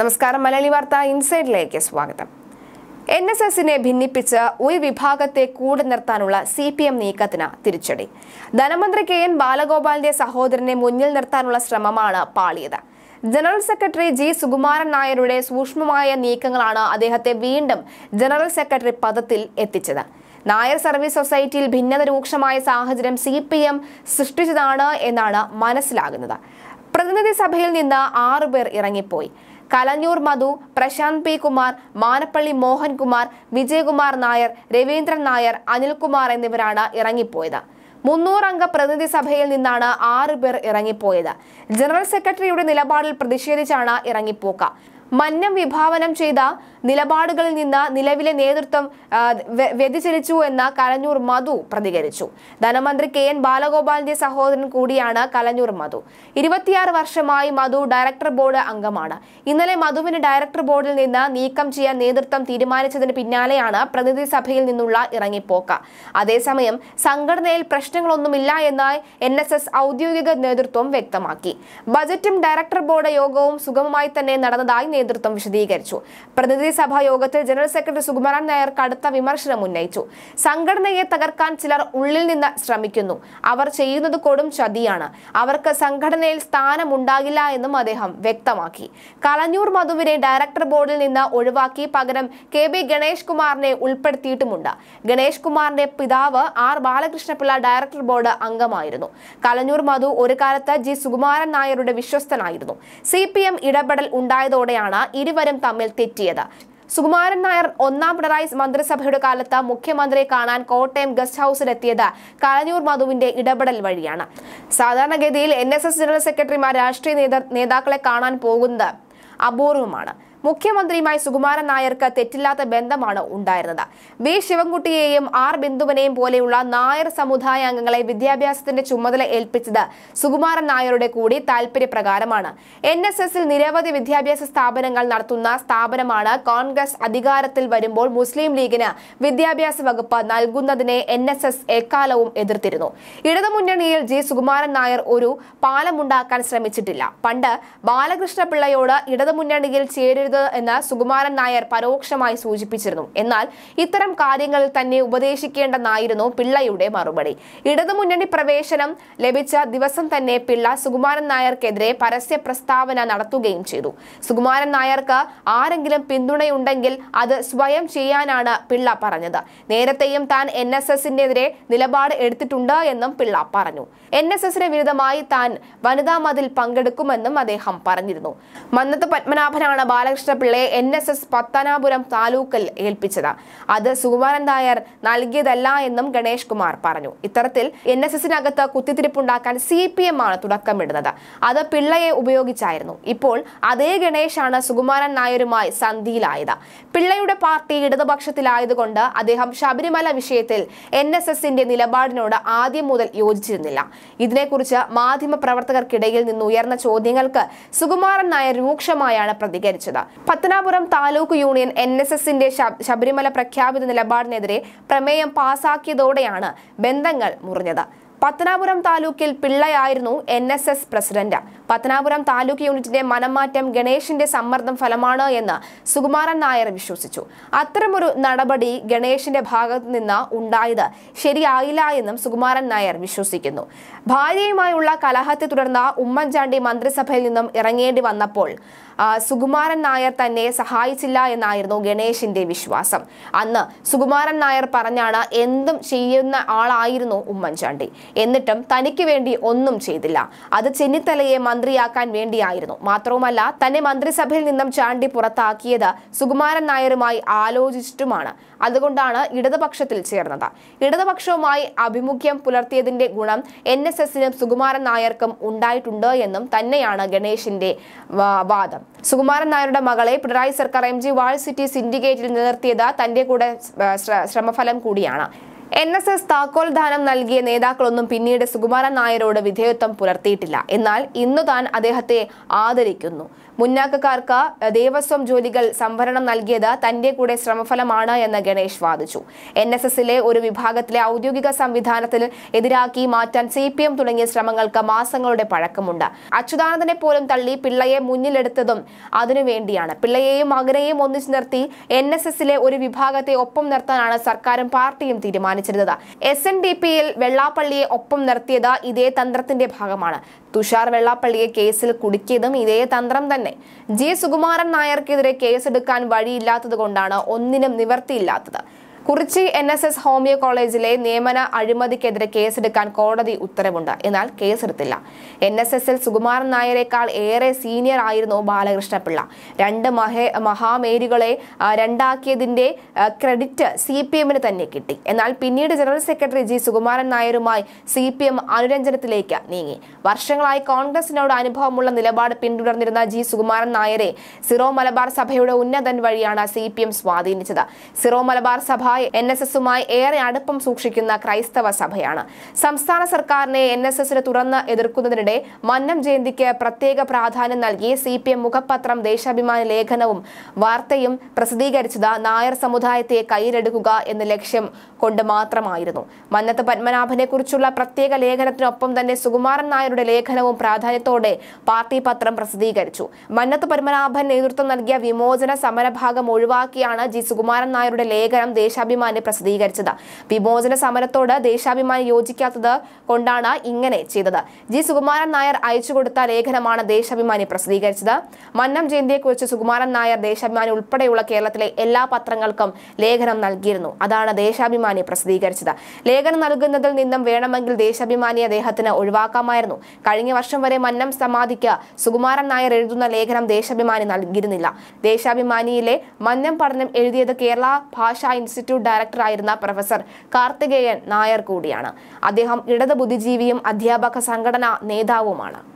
നമസ്കാരം മലയാളി വാർത്ത ഇൻസൈഡിലേക്ക് സ്വാഗതം എൻ എസ് എസിനെ ഭിന്നിപ്പിച്ച് ഒരു വിഭാഗത്തെ കൂടെ നിർത്താനുള്ള സി പി എം നീക്കത്തിന് തിരിച്ചടി ധനമന്ത്രി കെ എൻ ബാലഗോപാലിന്റെ സഹോദരനെ മുന്നിൽ നിർത്താനുള്ള ശ്രമമാണ് പാളിയത് ജനറൽ സെക്രട്ടറി ജി സുകുമാരൻ നായരുടെ സൂക്ഷ്മമായ നീക്കങ്ങളാണ് അദ്ദേഹത്തെ വീണ്ടും ജനറൽ സെക്രട്ടറി പദത്തിൽ എത്തിച്ചത് നായർ സർവീസ് സൊസൈറ്റിയിൽ ഭിന്നത രൂക്ഷമായ സാഹചര്യം സി പി എം സൃഷ്ടിച്ചതാണ് എന്നാണ് മനസ്സിലാകുന്നത് പ്രതിനിധി സഭയിൽ നിന്ന് ആറുപേർ ഇറങ്ങിപ്പോയി കലഞ്ഞൂർ മധു പ്രശാന്ത് പി കുമാർ മാനപ്പള്ളി മോഹൻകുമാർ വിജയകുമാർ നായർ രവീന്ദ്രൻ നായർ അനിൽകുമാർ എന്നിവരാണ് ഇറങ്ങിപ്പോയത് മുന്നൂറംഗ പ്രതിനിധി സഭയിൽ നിന്നാണ് ആറുപേർ ഇറങ്ങിപ്പോയത് ജനറൽ സെക്രട്ടറിയുടെ നിലപാടിൽ പ്രതിഷേധിച്ചാണ് ഇറങ്ങിപ്പോക്ക മന്നം വിഭാവനം ചെയ്ത നിലപാടുകളിൽ നിന്ന് നിലവിലെ നേതൃത്വം വ്യതിചലിച്ചു എന്ന് കലഞ്ഞൂർ മധു പ്രതികരിച്ചു ധനമന്ത്രി കെ എൻ ബാലഗോപാലിന്റെ സഹോദരൻ കൂടിയാണ് കലഞ്ഞൂർ മധു ഇരുപത്തിയാറ് വർഷമായി മധു ഡയറക്ടർ ബോർഡ് അംഗമാണ് ഇന്നലെ മധുവിന് ഡയറക്ടർ ബോർഡിൽ നിന്ന് നീക്കം ചെയ്യാൻ നേതൃത്വം തീരുമാനിച്ചതിന് പിന്നാലെയാണ് പ്രതിനിധി സഭയിൽ നിന്നുള്ള ഇറങ്ങിപ്പോക്ക് അതേസമയം സംഘടനയിൽ പ്രശ്നങ്ങളൊന്നുമില്ല എന്ന് എൻ എസ് എസ് ഔദ്യോഗിക നേതൃത്വം വ്യക്തമാക്കി ബജറ്റും ഡയറക്ടർ ബോർഡ് യോഗവും സുഗമമായി തന്നെ നടന്നതായി നേതൃത്വം വിശദീകരിച്ചു പ്രതിനിധി സഭാ യോഗത്തിൽ ജനറൽ സെക്രട്ടറി സുകുമാരൻ നായർ കടുത്ത വിമർശനം ഉന്നയിച്ചു സംഘടനയെ തകർക്കാൻ ചിലർ ഉള്ളിൽ നിന്ന് ശ്രമിക്കുന്നു അവർ ചെയ്യുന്നത് കൊടും ചതിയാണ് അവർക്ക് സംഘടനയിൽ സ്ഥാനമുണ്ടാകില്ല എന്നും അദ്ദേഹം വ്യക്തമാക്കി കളഞ്ഞൂർ മധുവിനെ ഡയറക്ടർ ബോർഡിൽ നിന്ന് ഒഴിവാക്കി പകരം കെ ബി ഗണേഷ് കുമാറിനെ ഉൾപ്പെടുത്തിയിട്ടുമുണ്ട് ഗണേഷ് കുമാറിന്റെ പിതാവ് ആർ ബാലകൃഷ്ണപിള്ള ഡയറക്ടർ ബോർഡ് അംഗമായിരുന്നു കളഞ്ഞൂർ മധു ഒരു കാലത്ത് ജി സുകുമാരൻ നായരുടെ വിശ്വസ്തനായിരുന്നു സി പി എം ഇടപെടൽ ഉണ്ടായതോടെയാണ് നിലപാടിലാണ് ഇരുവരും തമ്മിൽ തെറ്റിയത് സുകുമാരൻ നായർ ഒന്നാം പിണറായി മന്ത്രിസഭയുടെ കാലത്ത് മുഖ്യമന്ത്രിയെ കാണാൻ കോട്ടയം ഗസ്റ്റ് ഹൌസിലെത്തിയത് കലഞ്ഞൂർ മധുവിന്റെ ഇടപെടൽ വഴിയാണ് സാധാരണഗതിയിൽ എൻ എസ് എസ് ജനറൽ സെക്രട്ടറിമാർ രാഷ്ട്രീയ നേതാക്കളെ കാണാൻ പോകുന്നത് അപൂർവമാണ് മുഖ്യമന്ത്രിയുമായി സുകുമാരൻ നായർക്ക് തെറ്റില്ലാത്ത ബന്ധമാണ് ഉണ്ടായിരുന്നത് ബി ശിവൻകുട്ടിയെയും ആർ ബിന്ദുവിനെയും പോലെയുള്ള നായർ സമുദായാംഗങ്ങളെ വിദ്യാഭ്യാസത്തിന്റെ ചുമതല ഏൽപ്പിച്ചത് സുകുമാരൻ നായരുടെ കൂടി താൽപര്യപ്രകാരമാണ് എൻ എസ് എസിൽ നിരവധി വിദ്യാഭ്യാസ സ്ഥാപനങ്ങൾ നടത്തുന്ന സ്ഥാപനമാണ് കോൺഗ്രസ് അധികാരത്തിൽ വരുമ്പോൾ മുസ്ലിം ലീഗിന് വിദ്യാഭ്യാസ വകുപ്പ് നൽകുന്നതിനെ എൻ എസ് എസ് എക്കാലവും എതിർത്തിരുന്നു ഇടതുമുന്നണിയിൽ ജി സുകുമാരൻ നായർ ഒരു പാലമുണ്ടാക്കാൻ ശ്രമിച്ചിട്ടില്ല പണ്ട് ബാലകൃഷ്ണപിള്ളയോട് ഇടതുമുന്നണിയിൽ ചേരരുത് ചെയ്തത് എന്ന് സുകുമാരൻ നായർ പരോക്ഷമായി സൂചിപ്പിച്ചിരുന്നു എന്നാൽ ഇത്തരം കാര്യങ്ങളിൽ തന്നെ ഉപദേശിക്കേണ്ടെന്നായിരുന്നു പിള്ളയുടെ മറുപടി ഇടതുമുന്നണി പ്രവേശനം ലഭിച്ച ദിവസം തന്നെ പിള്ള സുകുമാരൻ നായർക്കെതിരെ പരസ്യ പ്രസ്താവന നടത്തുകയും ചെയ്തു സുകുമാരൻ നായർക്ക് ആരെങ്കിലും പിന്തുണയുണ്ടെങ്കിൽ അത് സ്വയം ചെയ്യാനാണ് പിള്ള പറഞ്ഞത് നേരത്തെയും താൻ എൻ എസ് എസിനെതിരെ നിലപാട് എടുത്തിട്ടുണ്ട് എന്നും പിള്ള പറഞ്ഞു എൻ എസ് എസിന് വിരുദ്ധമായി താൻ വനിതാ മതിൽ പങ്കെടുക്കുമെന്നും അദ്ദേഹം പറഞ്ഞിരുന്നു മന്നത്ത് പത്മനാഭനാണ് ബാലകൃഷ്ണ രാമകൃഷ്ണപിള്ളയെ എൻ എസ് എസ് പത്തനാപുരം താലൂക്കിൽ ഏൽപ്പിച്ചത് അത് സുകുമാരൻ നായർ നൽകിയതല്ല എന്നും ഗണേഷ് കുമാർ പറഞ്ഞു ഇത്തരത്തിൽ എൻ എസ് എസിനകത്ത് കുത്തിത്തിരിപ്പുണ്ടാക്കാൻ സി പി എം ആണ് തുടക്കമിടുന്നത് അത് പിള്ളയെ ഉപയോഗിച്ചായിരുന്നു ഇപ്പോൾ അതേ ഗണേഷാണ് സുകുമാരൻ നായരുമായി സന്ധിയിലായത് പിള്ളയുടെ പാർട്ടി ഇടതുപക്ഷത്തിലായതുകൊണ്ട് അദ്ദേഹം ശബരിമല വിഷയത്തിൽ എൻ എസ് എസിന്റെ നിലപാടിനോട് ആദ്യം മുതൽ യോജിച്ചിരുന്നില്ല ഇതിനെക്കുറിച്ച് മാധ്യമ പ്രവർത്തകർക്കിടയിൽ നിന്ന് ഉയർന്ന ചോദ്യങ്ങൾക്ക് സുകുമാരൻ നായർ രൂക്ഷമായാണ് പ്രതികരിച്ചത് Pathanapuram taluk union N S എസിന്റെ ശബരിമല പ്രഖ്യാപിത നിലപാടിനെതിരെ പ്രമേയം പാസാക്കിയതോടെയാണ് ബന്ധങ്ങൾ മുറിഞ്ഞത് പത്തനാപുരം താലൂക്കിൽ പിള്ളയായിരുന്നു N S S president Pathanapuram taluk യൂണിറ്റിന്റെ മനംമാറ്റം ഗണേഷിന്റെ സമ്മർദ്ദം ഫലമാണ് എന്ന് സുകുമാരൻ നായർ വിശ്വസിച്ചു അത്തരമൊരു നടപടി ഗണേഷിന്റെ ഭാഗത്തു നിന്ന് ഉണ്ടായത് ശരിയായില്ല എന്നും സുകുമാരൻ നായർ വിശ്വസിക്കുന്നു ഭാര്യയുമായുള്ള കലഹത്തെ തുടർന്ന് ഉമ്മൻചാണ്ടി മന്ത്രിസഭയിൽ നിന്നും ഇറങ്ങേണ്ടി വന്നപ്പോൾ സുകുമാരൻ നായർ തന്നെ സഹായിച്ചില്ല എന്നായിരുന്നു ഗണേഷിന്റെ വിശ്വാസം അന്ന് സുകുമാരൻ നായർ പറഞ്ഞാണ് എന്തും ചെയ്യുന്ന ആളായിരുന്നു ഉമ്മൻചാണ്ടി എന്നിട്ടും തനിക്ക് വേണ്ടി ഒന്നും ചെയ്തില്ല അത് ചെന്നിത്തലയെ മന്ത്രിയാക്കാൻ വേണ്ടിയായിരുന്നു മാത്രവുമല്ല തന്നെ മന്ത്രിസഭയിൽ നിന്നും ചാണ്ടി പുറത്താക്കിയത് സുകുമാരൻ നായരുമായി ആലോചിച്ചിട്ടുമാണ് അതുകൊണ്ടാണ് ഇടതുപക്ഷത്തിൽ ചേർന്നത് ഇടതുപക്ഷവുമായി അഭിമുഖ്യം പുലർത്തിയതിന്റെ ഗുണം എൻ എസ് എസിനും സുകുമാരൻ നായർക്കും ഉണ്ടായിട്ടുണ്ട് എന്നും തന്നെയാണ് ഗണേഷിന്റെ വാദം സുകുമാരൻ നായരുടെ മകളെ പിണറായി സർക്കാർ എം ജി വാൾ സിറ്റി സിൻഡിക്കേറ്റിൽ നിർത്തിയത് തന്റെ കൂടെ ശ്രമഫലം കൂടിയാണ് എൻ എസ് എസ് താക്കോൽദാനം നൽകിയ നേതാക്കളൊന്നും പിന്നീട് സുകുമാരൻ നായരോട് വിധേയത്വം പുലർത്തിയിട്ടില്ല എന്നാൽ ഇന്നു താൻ അദ്ദേഹത്തെ ആദരിക്കുന്നു മുന്നാക്കക്കാർക്ക് ദേവസ്വം ജോലികൾ സംവരണം നൽകിയത് തന്റെ കൂടെ ശ്രമഫലമാണ് എന്ന് ഗണേഷ് വാദിച്ചു എൻ എസ് എസിലെ ഒരു വിഭാഗത്തിലെ ഔദ്യോഗിക സംവിധാനത്തിൽ എതിരാക്കി മാറ്റാൻ സി പി എം തുടങ്ങിയ ശ്രമങ്ങൾക്ക് മാസങ്ങളുടെ പഴക്കമുണ്ട് അച്യുതാനന്ദനെ പോലും തള്ളി പിള്ളയെ മുന്നിലെടുത്തതും അതിനുവേണ്ടിയാണ് പിള്ളയെയും മകനെയും ഒന്നിച്ചു നിർത്തി എൻ എസ് എസിലെ ഒരു വിഭാഗത്തെ ഒപ്പം നിർത്താനാണ് സർക്കാരും പാർട്ടിയും തീരുമാനിച്ചത് കാണിച്ചിരുന്നത് എസ് എൻ ഡി പിയിൽ വെള്ളാപ്പള്ളിയെ ഒപ്പം നിർത്തിയത് ഇതേ തന്ത്രത്തിന്റെ ഭാഗമാണ് തുഷാർ വെള്ളാപ്പള്ളിയെ കേസിൽ കുടുക്കിയതും ഇതേ തന്ത്രം തന്നെ ജി സുകുമാരൻ നായർക്കെതിരെ കേസെടുക്കാൻ വഴിയില്ലാത്തത് കൊണ്ടാണ് ഒന്നിനും നിവർത്തിയില്ലാത്തത് Kurichi N S S homeo കോളേജിലെ നിയമന അഴിമതിക്കെതിരെ കേസെടുക്കാൻ കോടതി ഉത്തരവുണ്ട് എന്നാൽ കേസെടുത്തില്ല എൻ എസ് എസിൽ സുകുമാരൻ നായരെക്കാൾ ഏറെ സീനിയർ ആയിരുന്നു ബാലകൃഷ്ണപിള്ള രണ്ട് മഹേ മഹാമേരികളെ രണ്ടാക്കിയതിന്റെ ക്രെഡിറ്റ് സി പി എമ്മിന് തന്നെ കിട്ടി എന്നാൽ പിന്നീട് ജനറൽ സെക്രട്ടറി ജി സുകുമാരൻ നായരുമായി സി പി എം അനുരഞ്ജനത്തിലേക്ക് നീങ്ങി വർഷങ്ങളായി കോൺഗ്രസിനോട് അനുഭവമുള്ള നിലപാട് പിന്തുടർന്നിരുന്ന ജി സുകുമാരൻ നായരെ സിറോ മലബാർ സഭയുടെ ഉന്നതൻ വഴിയാണ് സി പി എം സ്വാധീനിച്ചത് സിറോ മലബാർ സഭ സഹായ് എൻ എസ് എസുമായി ഏറെ അടുപ്പം സൂക്ഷിക്കുന്ന ക്രൈസ്തവ സഭയാണ് സംസ്ഥാന സർക്കാരിനെ എൻ എസ് എസിന് തുറന്ന് എതിർക്കുന്നതിനിടെ മന്നം ജയന്തിക്ക് പ്രത്യേക പ്രാധാന്യം നൽകി സി പി എം മുഖപത്രം ദേശാഭിമാന ലേഖനവും വാർത്തയും പ്രസിദ്ധീകരിച്ചത് നായർ സമുദായത്തെ കയ്യിലെടുക്കുക എന്ന ലക്ഷ്യം കൊണ്ട് മാത്രമായിരുന്നു മന്നത്ത് പത്മനാഭനെ കുറിച്ചുള്ള പ്രത്യേക ലേഖനത്തിനൊപ്പം തന്നെ സുകുമാരൻ നായരുടെ ലേഖനവും പ്രാധാന്യത്തോടെ പാർട്ടി പത്രം പ്രസിദ്ധീകരിച്ചു മന്നത്ത് പത്മനാഭൻ നേതൃത്വം നൽകിയ വിമോചന സമരഭാഗം ഒഴിവാക്കിയാണ് ജി സുകുമാരൻ നായരുടെ ലേഖനം ദേശ ദേശാഭിമാനി പ്രസിദ്ധീകരിച്ചത് വിമോചന സമരത്തോട് ദേശാഭിമാനി യോജിക്കാത്തത് കൊണ്ടാണ് ഇങ്ങനെ ചെയ്തത് ജി സുകുമാരൻ നായർ അയച്ചുകൊടുത്ത ലേഖനമാണ് ദേശാഭിമാനി പ്രസിദ്ധീകരിച്ചത് മന്നം ജയന്തിയെക്കുറിച്ച് സുകുമാരൻ നായർ ദേശാഭിമാനി ഉൾപ്പെടെയുള്ള കേരളത്തിലെ എല്ലാ പത്രങ്ങൾക്കും ലേഖനം നൽകിയിരുന്നു അതാണ് ദേശാഭിമാനി പ്രസിദ്ധീകരിച്ചത് ലേഖനം നൽകുന്നതിൽ നിന്നും വേണമെങ്കിൽ ദേശാഭിമാനി അദ്ദേഹത്തിന് ഒഴിവാക്കാമായിരുന്നു കഴിഞ്ഞ വർഷം വരെ മന്നം സമാധിക്ക് സുകുമാരൻ നായർ എഴുതുന്ന ലേഖനം ദേശാഭിമാനി നൽകിയിരുന്നില്ല ദേശാഭിമാനിയിലെ മന്നം പഠനം എഴുതിയത് കേരള ഭാഷാ ഇൻസ്റ്റിറ്റ്യൂട്ട് ഇൻസ്റ്റിറ്റ്യൂട്ട് ഡയറക്ടറായിരുന്ന പ്രൊഫസർ കാർത്തികേയൻ നായർ കൂടിയാണ് അദ്ദേഹം ഇടത് ബുദ്ധിജീവിയും അധ്യാപക സംഘടനാ നേതാവുമാണ്